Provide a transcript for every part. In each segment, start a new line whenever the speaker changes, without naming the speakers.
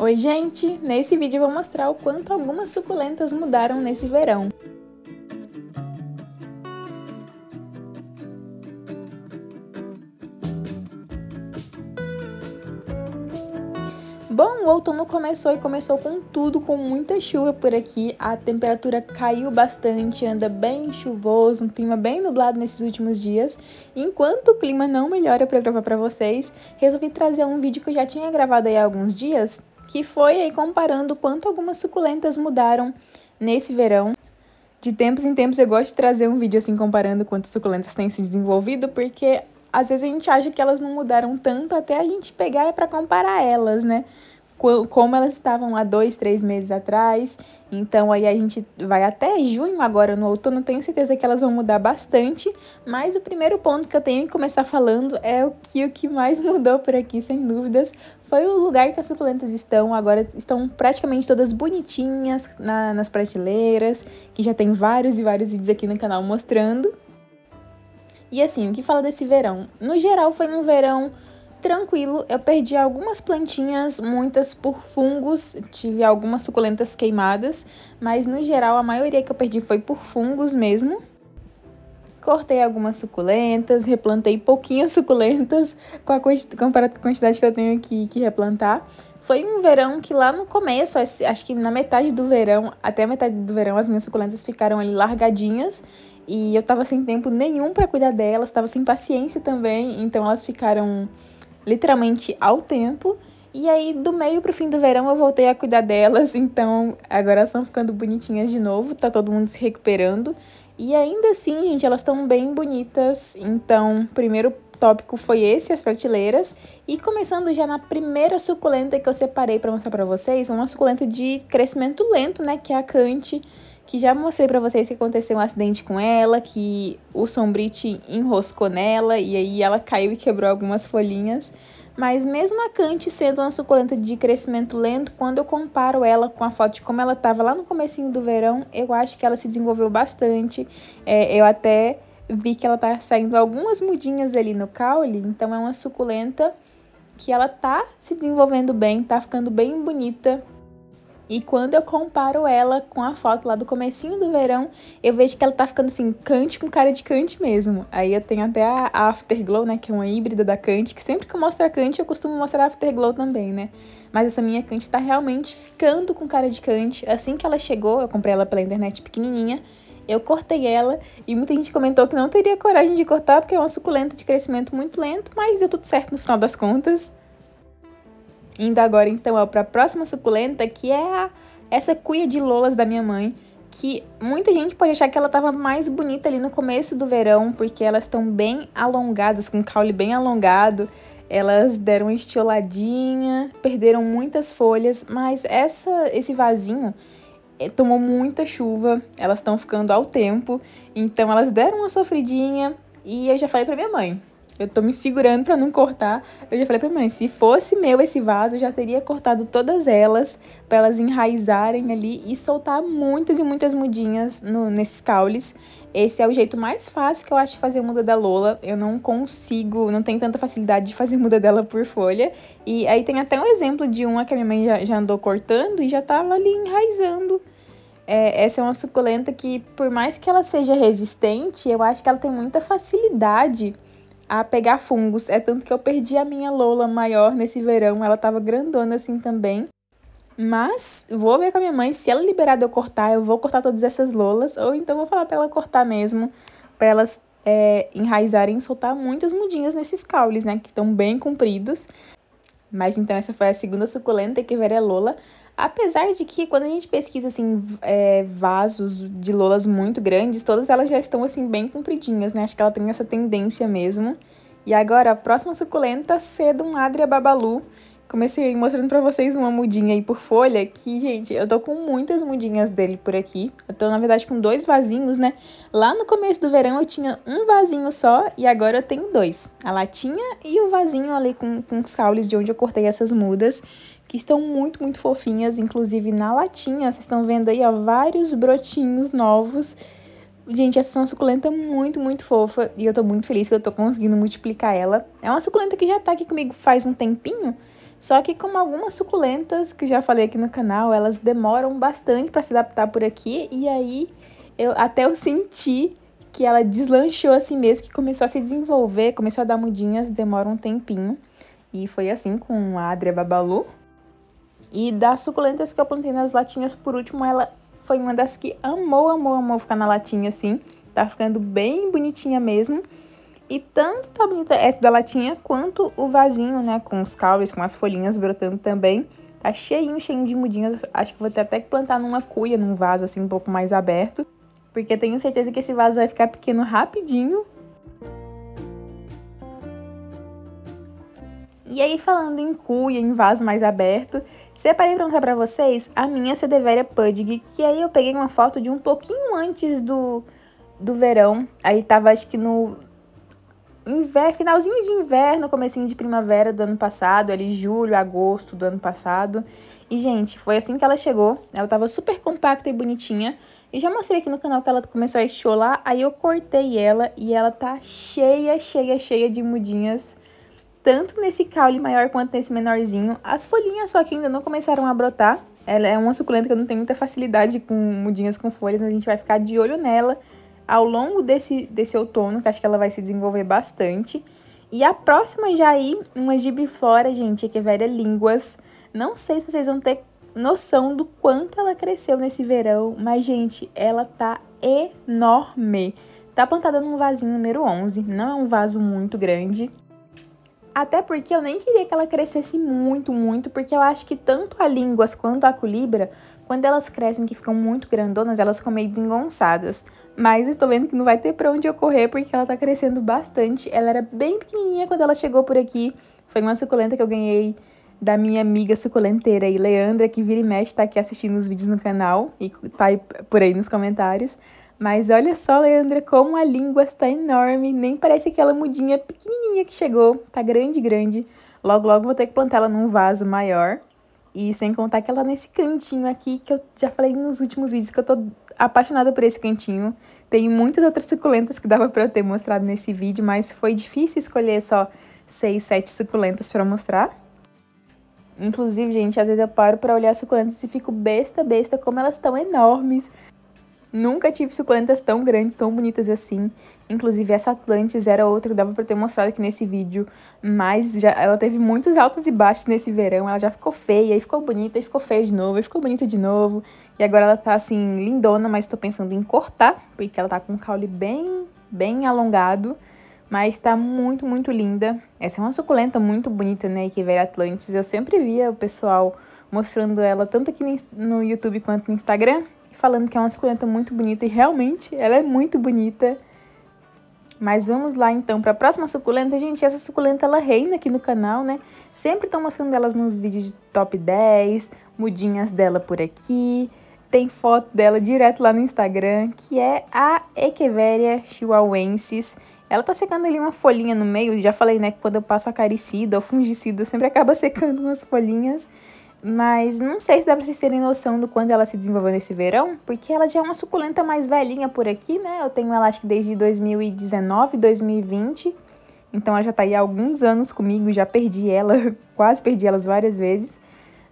Oi gente! Nesse vídeo vou mostrar o quanto algumas suculentas mudaram nesse verão. Bom, o outono começou e começou com tudo, com muita chuva por aqui. A temperatura caiu bastante, anda bem chuvoso, um clima bem nublado nesses últimos dias. Enquanto o clima não melhora para gravar para vocês, resolvi trazer um vídeo que eu já tinha gravado aí há alguns dias, que foi aí comparando quanto algumas suculentas mudaram nesse verão. De tempos em tempos eu gosto de trazer um vídeo assim comparando quantas suculentas têm se desenvolvido, porque às vezes a gente acha que elas não mudaram tanto até a gente pegar para comparar elas, né? como elas estavam há dois, três meses atrás. Então aí a gente vai até junho agora no outono, tenho certeza que elas vão mudar bastante, mas o primeiro ponto que eu tenho que começar falando é o que o que mais mudou por aqui, sem dúvidas, foi o lugar que as suculentas estão, agora estão praticamente todas bonitinhas na, nas prateleiras, que já tem vários e vários vídeos aqui no canal mostrando. E assim, o que fala desse verão? No geral foi um verão tranquilo. Eu perdi algumas plantinhas, muitas por fungos, tive algumas suculentas queimadas, mas no geral a maioria que eu perdi foi por fungos mesmo. Cortei algumas suculentas, replantei pouquinhas suculentas com a comparado com a quantidade que eu tenho que, que replantar. Foi um verão que lá no começo, acho que na metade do verão, até a metade do verão, as minhas suculentas ficaram ali largadinhas e eu tava sem tempo nenhum para cuidar delas, tava sem paciência também, então elas ficaram literalmente ao tempo. E aí, do meio pro fim do verão, eu voltei a cuidar delas. Então, agora estão ficando bonitinhas de novo. Tá todo mundo se recuperando. E ainda assim, gente, elas estão bem bonitas. Então, primeiro tópico foi esse, as prateleiras. E começando já na primeira suculenta que eu separei para mostrar para vocês, uma suculenta de crescimento lento, né, que é a Cante que já mostrei para vocês que aconteceu um acidente com ela, que o sombrite enroscou nela e aí ela caiu e quebrou algumas folhinhas. Mas mesmo a Cante sendo uma suculenta de crescimento lento, quando eu comparo ela com a foto de como ela tava lá no comecinho do verão, eu acho que ela se desenvolveu bastante. É, eu até vi que ela tá saindo algumas mudinhas ali no caule, então é uma suculenta que ela tá se desenvolvendo bem, tá ficando bem bonita e quando eu comparo ela com a foto lá do comecinho do verão, eu vejo que ela tá ficando assim, cante com cara de cante mesmo. Aí eu tenho até a Afterglow, né, que é uma híbrida da cante, que sempre que eu mostro a cante, eu costumo mostrar a Afterglow também, né? Mas essa minha cante tá realmente ficando com cara de cante. Assim que ela chegou, eu comprei ela pela internet pequenininha, eu cortei ela e muita gente comentou que não teria coragem de cortar porque é uma suculenta de crescimento muito lento, mas deu tudo certo no final das contas. Indo agora então para a próxima suculenta, que é a, essa cuia de lolas da minha mãe, que muita gente pode achar que ela estava mais bonita ali no começo do verão, porque elas estão bem alongadas, com caule bem alongado, elas deram uma estioladinha, perderam muitas folhas, mas essa, esse vasinho eh, tomou muita chuva, elas estão ficando ao tempo, então elas deram uma sofridinha e eu já falei para minha mãe, eu tô me segurando para não cortar. Eu já falei pra mãe, se fosse meu esse vaso, eu já teria cortado todas elas, para elas enraizarem ali e soltar muitas e muitas mudinhas no, nesses caules. Esse é o jeito mais fácil que eu acho de fazer muda da Lola. Eu não consigo, não tenho tanta facilidade de fazer muda dela por folha. E aí tem até um exemplo de uma que a minha mãe já, já andou cortando e já tava ali enraizando. É, essa é uma suculenta que, por mais que ela seja resistente, eu acho que ela tem muita facilidade a pegar fungos. É tanto que eu perdi a minha lola maior nesse verão, ela tava grandona assim também. Mas vou ver com a minha mãe, se ela liberar de eu cortar, eu vou cortar todas essas lolas, ou então vou falar para ela cortar mesmo, para elas é, enraizarem e soltar muitas mudinhas nesses caules, né, que estão bem compridos. Mas então essa foi a segunda suculenta que ver a Lola. Apesar de que quando a gente pesquisa assim é, vasos de lolas muito grandes, todas elas já estão assim bem compridinhas, né? Acho que ela tem essa tendência mesmo. E agora a próxima suculenta, um Adria Babalu. Comecei mostrando para vocês uma mudinha aí por folha, que, gente, eu tô com muitas mudinhas dele por aqui. Eu tô, na verdade, com dois vasinhos, né? Lá no começo do verão eu tinha um vasinho só e agora eu tenho dois. A latinha e o vasinho ali com, com os caules de onde eu cortei essas mudas que estão muito, muito fofinhas, inclusive na latinha, vocês estão vendo aí, ó, vários brotinhos novos. Gente, essa é uma suculenta muito, muito fofa e eu tô muito feliz que eu tô conseguindo multiplicar ela. É uma suculenta que já tá aqui comigo faz um tempinho, só que como algumas suculentas que já falei aqui no canal, elas demoram bastante pra se adaptar por aqui e aí eu até eu senti que ela deslanchou assim mesmo, que começou a se desenvolver, começou a dar mudinhas, demora um tempinho. E foi assim com a Adria Babalu, e das suculentas que eu plantei nas latinhas, por último, ela foi uma das que amou, amou, amou ficar na latinha assim. Tá ficando bem bonitinha mesmo. E tanto tá bonita essa da latinha, quanto o vasinho, né, com os caules, com as folhinhas brotando também. Tá cheinho, cheinho de mudinhas. Acho que vou ter até que plantar numa cuia, num vaso assim um pouco mais aberto. Porque tenho certeza que esse vaso vai ficar pequeno rapidinho, E aí, falando em cuia, em vaso mais aberto, separei para mostrar para vocês a minha Cedeveria Pudgy, que aí eu peguei uma foto de um pouquinho antes do, do verão. Aí tava, acho que no inverno, finalzinho de inverno, comecinho de primavera do ano passado, ali julho, agosto do ano passado. E, gente, foi assim que ela chegou. Ela tava super compacta e bonitinha. E já mostrei aqui no canal que ela começou a estiolar, aí eu cortei ela e ela tá cheia, cheia, cheia de mudinhas tanto nesse caule maior quanto nesse menorzinho. As folhinhas só que ainda não começaram a brotar. Ela é uma suculenta que eu não tenho muita facilidade com mudinhas com folhas, mas a gente vai ficar de olho nela ao longo desse, desse outono, que acho que ela vai se desenvolver bastante. E a próxima já aí, uma gibiflora, gente, que é velha línguas. Não sei se vocês vão ter noção do quanto ela cresceu nesse verão, mas, gente, ela tá enorme. Tá plantada num vasinho número 11, não é um vaso muito grande. Até porque eu nem queria que ela crescesse muito, muito, porque eu acho que tanto a línguas quanto a colibra, quando elas crescem que ficam muito grandonas, elas ficam meio desengonçadas. Mas estou vendo que não vai ter pra onde eu correr, porque ela tá crescendo bastante. Ela era bem pequenininha quando ela chegou por aqui. Foi uma suculenta que eu ganhei da minha amiga suculenteira aí, Leandra, que vira e mexe, tá aqui assistindo os vídeos no canal e tá aí por aí nos comentários. Mas olha só, Leandra, como a língua está enorme, nem parece aquela mudinha pequenininha que chegou, tá grande, grande. Logo, logo vou ter que plantar ela num vaso maior. E sem contar que ela tá nesse cantinho aqui, que eu já falei nos últimos vídeos que eu tô apaixonada por esse cantinho. Tem muitas outras suculentas que dava pra eu ter mostrado nesse vídeo, mas foi difícil escolher só 6, 7 suculentas pra mostrar. Inclusive, gente, às vezes eu paro pra olhar suculentas e fico besta, besta, como elas estão enormes. Nunca tive suculentas tão grandes, tão bonitas assim. Inclusive, essa Atlantis era outra que dava pra ter mostrado aqui nesse vídeo. Mas já, ela teve muitos altos e baixos nesse verão. Ela já ficou feia, e ficou bonita, e ficou feia de novo, e ficou bonita de novo. E agora ela tá, assim, lindona, mas tô pensando em cortar. Porque ela tá com o caule bem, bem alongado. Mas tá muito, muito linda. Essa é uma suculenta muito bonita, né, que veio Atlantis. Eu sempre via o pessoal mostrando ela, tanto aqui no YouTube quanto no Instagram falando que é uma suculenta muito bonita e realmente ela é muito bonita. Mas vamos lá então para a próxima suculenta. Gente, essa suculenta ela reina aqui no canal, né? Sempre tô mostrando elas nos vídeos de top 10, mudinhas dela por aqui. Tem foto dela direto lá no Instagram, que é a Echeveria chihuahuensis. Ela tá secando ali uma folhinha no meio, já falei, né, que quando eu passo acaricida ou fungicida, sempre acaba secando umas folhinhas. Mas não sei se dá pra vocês terem noção do quanto ela se desenvolveu nesse verão, porque ela já é uma suculenta mais velhinha por aqui, né? Eu tenho ela acho que desde 2019, 2020. Então ela já tá aí há alguns anos comigo, já perdi ela, quase perdi elas várias vezes.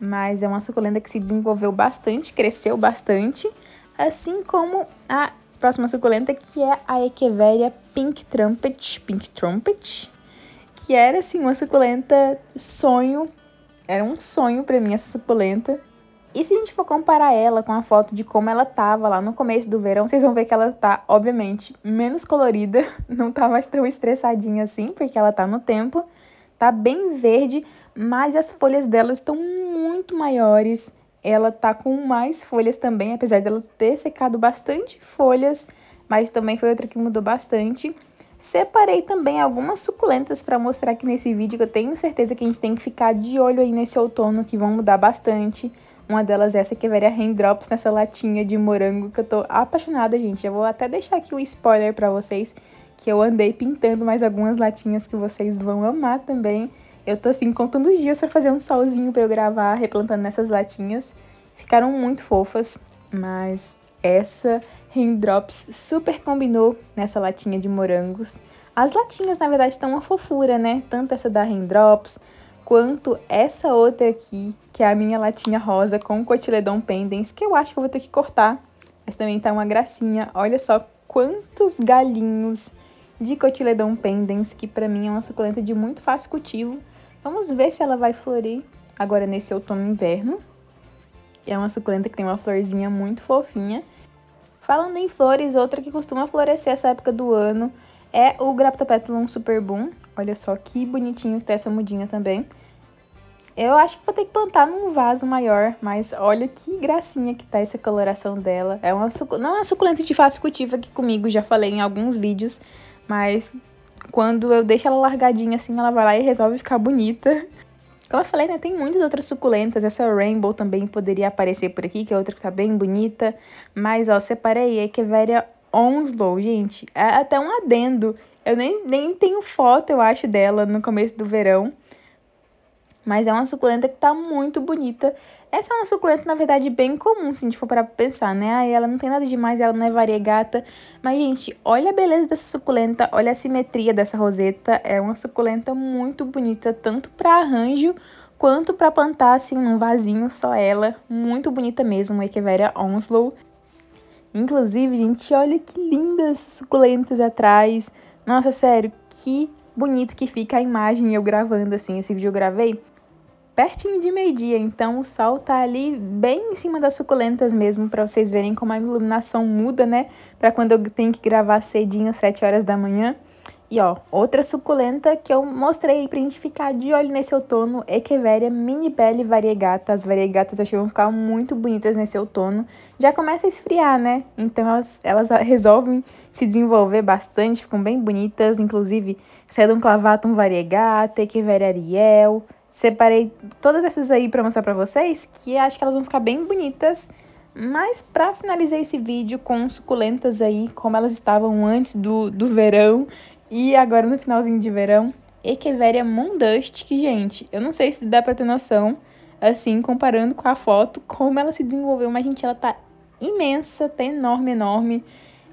Mas é uma suculenta que se desenvolveu bastante, cresceu bastante, assim como a próxima suculenta que é a Echeveria Pink Trumpet, Pink Trumpet, que era assim uma suculenta sonho era um sonho para mim essa suculenta. E se a gente for comparar ela com a foto de como ela tava lá no começo do verão, vocês vão ver que ela tá, obviamente, menos colorida, não tá mais tão estressadinha assim, porque ela tá no tempo. Tá bem verde, mas as folhas dela estão muito maiores. Ela tá com mais folhas também, apesar dela ter secado bastante folhas, mas também foi outra que mudou bastante. Separei também algumas suculentas para mostrar aqui nesse vídeo, que eu tenho certeza que a gente tem que ficar de olho aí nesse outono, que vão mudar bastante. Uma delas é essa que é veria Raindrops nessa latinha de morango, que eu tô apaixonada, gente. Já vou até deixar aqui o um spoiler para vocês, que eu andei pintando mais algumas latinhas que vocês vão amar também. Eu tô assim, contando os dias para fazer um solzinho para eu gravar replantando nessas latinhas. Ficaram muito fofas, mas essa Raindrops super combinou nessa latinha de morangos. As latinhas, na verdade, estão uma fofura, né? Tanto essa da Raindrops, quanto essa outra aqui, que é a minha latinha rosa com cotiledon pendens, que eu acho que eu vou ter que cortar. Mas também tá uma gracinha. Olha só quantos galinhos de cotiledon pendens, que pra mim é uma suculenta de muito fácil cultivo. Vamos ver se ela vai florir agora nesse outono e inverno. É uma suculenta que tem uma florzinha muito fofinha. Falando em flores, outra que costuma florescer essa época do ano é o Graptopetulum superbum. Olha só que bonitinho que tá essa mudinha também. Eu acho que vou ter que plantar num vaso maior, mas olha que gracinha que tá essa coloração dela. É uma não é uma suculenta de fácil cultivo aqui comigo já falei em alguns vídeos, mas quando eu deixo ela largadinha assim, ela vai lá e resolve ficar bonita. Como eu falei, né, tem muitas outras suculentas. Essa Rainbow também poderia aparecer por aqui, que é outra que tá bem bonita. Mas, ó, separei a é Echeveria é Onslow, gente. É até um adendo. Eu nem, nem tenho foto, eu acho, dela no começo do verão. Mas é uma suculenta que tá muito bonita. Essa é uma suculenta, na verdade, bem comum, se a gente for para pensar, né? Aí ela não tem nada demais, ela não é variegata. Mas, gente, olha a beleza dessa suculenta, olha a simetria dessa roseta. É uma suculenta muito bonita, tanto para arranjo quanto para plantar, assim, num vasinho, só ela. Muito bonita mesmo, Echeveria Onslow. Inclusive, gente, olha que lindas suculentas atrás. Nossa, sério, que bonito que fica a imagem eu gravando assim. Esse vídeo eu gravei pertinho de meio-dia, então o sol tá ali bem em cima das suculentas mesmo, para vocês verem como a iluminação muda, né? Para quando eu tenho que gravar cedinho, 7 horas da manhã. E ó, outra suculenta que eu mostrei pra gente ficar de olho nesse outono, é Echeveria mini Pele variegata. As variegatas achei que vão ficar muito bonitas nesse outono. Já começa a esfriar, né? Então elas, elas resolvem se desenvolver bastante, ficam bem bonitas. Inclusive, Sedum clavatum variegata, Echeveria ariel, Separei todas essas aí para mostrar para vocês, que acho que elas vão ficar bem bonitas. Mas para finalizar esse vídeo com suculentas aí, como elas estavam antes do, do verão e agora no finalzinho de verão, Echeveria Mundust, que, gente, eu não sei se dá pra ter noção, assim, comparando com a foto, como ela se desenvolveu, mas, gente, ela tá imensa, tá enorme, enorme.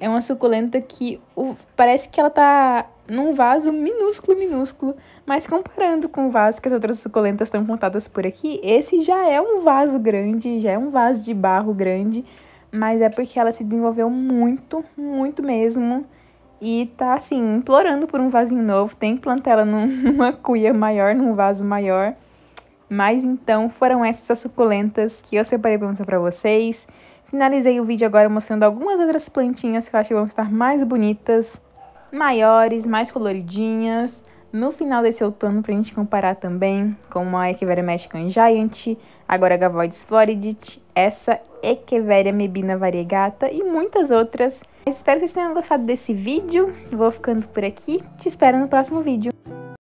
É uma suculenta que o, parece que ela tá num vaso minúsculo, minúsculo. Mas comparando com o vaso que as outras suculentas estão plantadas por aqui, esse já é um vaso grande, já é um vaso de barro grande. Mas é porque ela se desenvolveu muito, muito mesmo. E tá, assim, implorando por um vasinho novo. Tem que plantar ela numa cuia maior, num vaso maior. Mas então, foram essas suculentas que eu separei pra mostrar pra vocês. Finalizei o vídeo agora mostrando algumas outras plantinhas que eu acho que vão estar mais bonitas maiores, mais coloridinhas. No final desse outono, pra gente comparar também, com a Echeveria Mexican Giant, agora a Gavoides floridit, essa Echeveria Mebina variegata e muitas outras. Espero que vocês tenham gostado desse vídeo. Vou ficando por aqui. Te espero no próximo vídeo.